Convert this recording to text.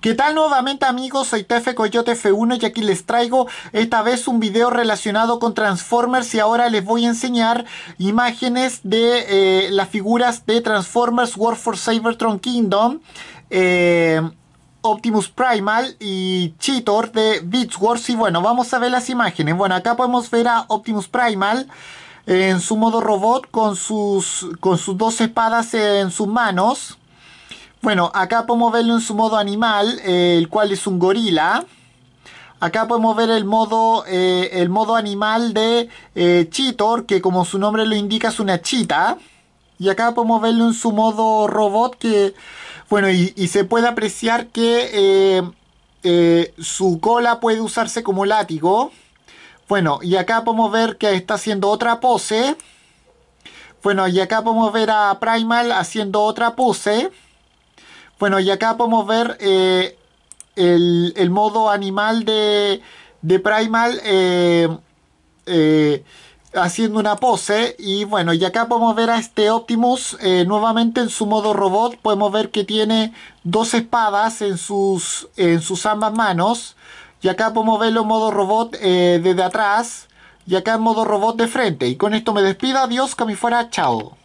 ¿Qué tal nuevamente amigos? Soy Tefe Coyote F1 y aquí les traigo esta vez un video relacionado con Transformers y ahora les voy a enseñar imágenes de eh, las figuras de Transformers War for Cybertron Kingdom. Eh, Optimus Primal y Cheetor de Beach Wars y bueno, vamos a ver las imágenes. Bueno, acá podemos ver a Optimus Primal en su modo robot con sus, con sus dos espadas en sus manos. Bueno, acá podemos verlo en su modo animal, eh, el cual es un gorila. Acá podemos ver el modo, eh, el modo animal de eh, Cheetor, que como su nombre lo indica es una chita. Y acá podemos verlo en su modo robot, que bueno, y se puede apreciar que su cola puede usarse como látigo. Bueno, y acá podemos ver que está haciendo otra pose. Bueno, y acá podemos ver a Primal haciendo otra pose. Bueno, y acá podemos ver eh, el, modo animal de, Primal eh, eh, haciendo una pose. Y bueno, y acá podemos ver a este Optimus nuevamente en su modo robot. Podemos ver que tiene dos espadas en sus, en sus ambas manos. Y acá podemos verlo en modo robot desde atrás. Y acá en modo robot de frente. Y con esto me despido. Adiós, que me fuera. Chao.